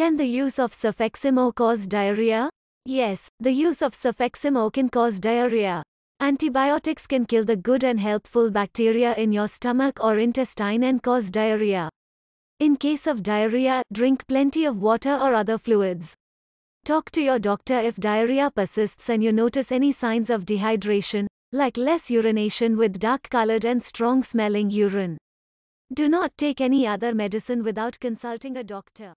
Can the use of cefeximo cause diarrhea? Yes, the use of cefeximo can cause diarrhea. Antibiotics can kill the good and helpful bacteria in your stomach or intestine and cause diarrhea. In case of diarrhea, drink plenty of water or other fluids. Talk to your doctor if diarrhea persists and you notice any signs of dehydration, like less urination with dark colored and strong smelling urine. Do not take any other medicine without consulting a doctor.